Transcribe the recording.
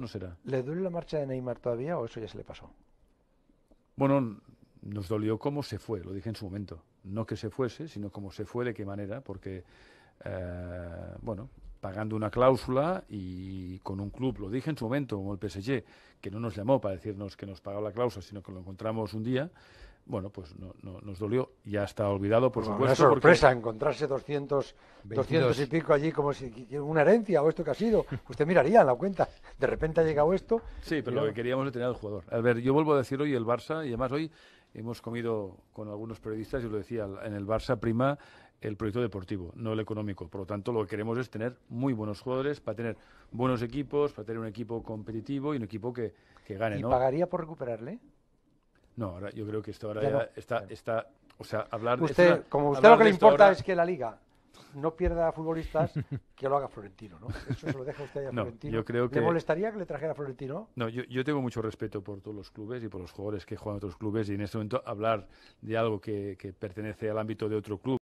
no será. ¿Le duele la marcha de Neymar todavía o eso ya se le pasó? Bueno, nos dolió cómo se fue, lo dije en su momento. No que se fuese, sino cómo se fue, de qué manera, porque, eh, bueno, pagando una cláusula y con un club, lo dije en su momento, como el PSG, que no nos llamó para decirnos que nos pagaba la cláusula, sino que lo encontramos un día, bueno, pues no, nos dolió, ya está olvidado, por pues supuesto. Una sorpresa encontrarse 200, y pico allí como si una herencia o esto que ha sido. Usted miraría en la cuenta, de repente ha llegado esto. Sí, pero lo que queríamos es tener al jugador. A ver, yo vuelvo a decir hoy el Barça, y además hoy hemos comido con algunos periodistas, Y lo decía, en el Barça prima el proyecto deportivo, no el económico. Por lo tanto, lo que queremos es tener muy buenos jugadores para tener buenos equipos, para tener un equipo competitivo y un equipo que, gane. ¿Y pagaría por recuperarle? No, ahora yo creo que esto ahora ya, está, está, o sea, hablar de usted, como usted lo que le importa es que la liga no pierda a futbolistas, que lo haga Florentino, ¿no? Eso se lo deja usted a Florentino. Yo creo que... ¿Le molestaría que le trajera a Florentino? No, yo, yo, tengo mucho respeto por todos los clubes y por los jugadores que juegan en otros clubes y en este momento hablar de algo que pertenece al ámbito de otro club.